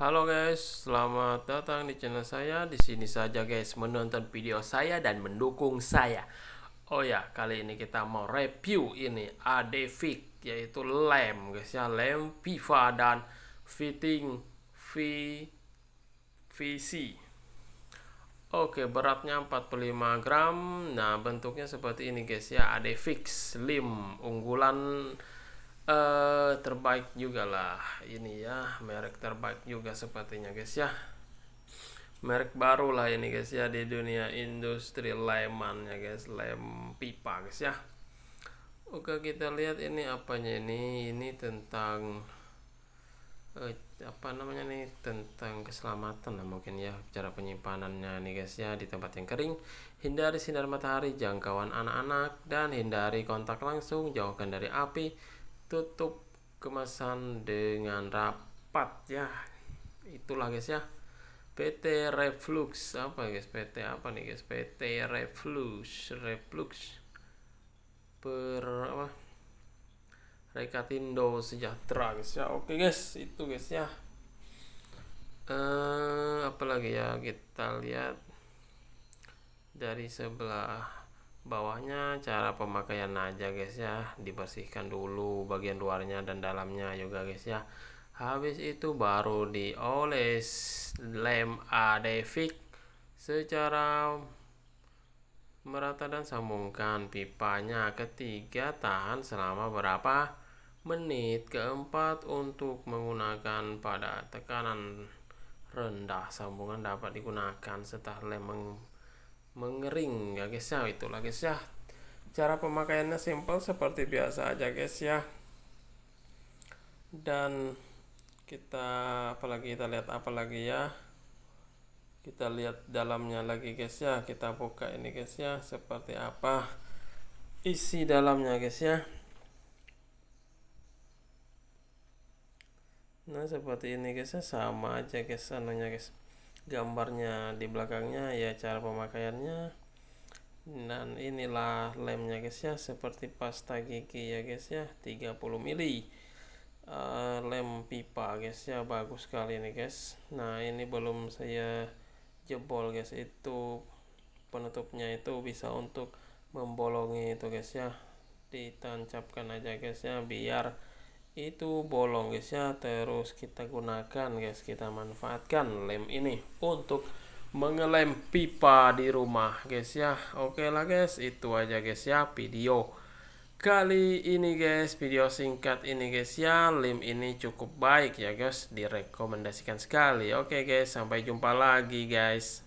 Halo guys, selamat datang di channel saya. Di sini saja guys menonton video saya dan mendukung saya. Oh ya, kali ini kita mau review ini Adefix yaitu lem guys ya, lem Viva dan fitting V VC. Oke, beratnya 45 gram. Nah, bentuknya seperti ini guys ya, Adefix lem unggulan uh, terbaik juga lah ini ya merek terbaik juga sepertinya guys ya merek baru lah ini guys ya di dunia industri leman ya guys lem pipa guys ya oke kita lihat ini apanya ini ini tentang eh, apa namanya nih tentang keselamatan lah mungkin ya cara penyimpanannya nih guys ya di tempat yang kering hindari sinar matahari jangkauan anak-anak dan hindari kontak langsung jauhkan dari api tutup kemasan dengan rapat ya itulah guys ya PT Reflux apa guys PT apa nih guys PT Reflux Reflux per apa Rekatindo Sejahtera guys ya oke guys itu guys ya eh apalagi ya kita lihat dari sebelah bawahnya cara pemakaian aja guys ya dibersihkan dulu bagian luarnya dan dalamnya juga guys ya habis itu baru dioles lem adefik secara merata dan sambungkan pipanya ketiga tahan selama berapa menit keempat untuk menggunakan pada tekanan rendah sambungan dapat digunakan setelah lem mengering ya guys ya itulah guys ya cara pemakaiannya simple seperti biasa aja guys ya dan kita apalagi kita lihat apalagi ya kita lihat dalamnya lagi guys ya kita buka ini guys ya seperti apa isi dalamnya guys ya nah seperti ini guys ya sama aja guys anunya guys gambarnya di belakangnya ya cara pemakaiannya dan inilah lemnya guys ya seperti pasta gigi ya guys ya 30 mili uh, lem pipa guys ya bagus sekali nih guys nah ini belum saya jebol guys itu penutupnya itu bisa untuk membolongi itu guys ya ditancapkan aja guys ya biar itu bolong guys ya terus kita gunakan guys kita manfaatkan lem ini untuk mengelem pipa di rumah guys ya oke lah guys itu aja guys ya video kali ini guys video singkat ini guys ya lem ini cukup baik ya guys direkomendasikan sekali oke guys sampai jumpa lagi guys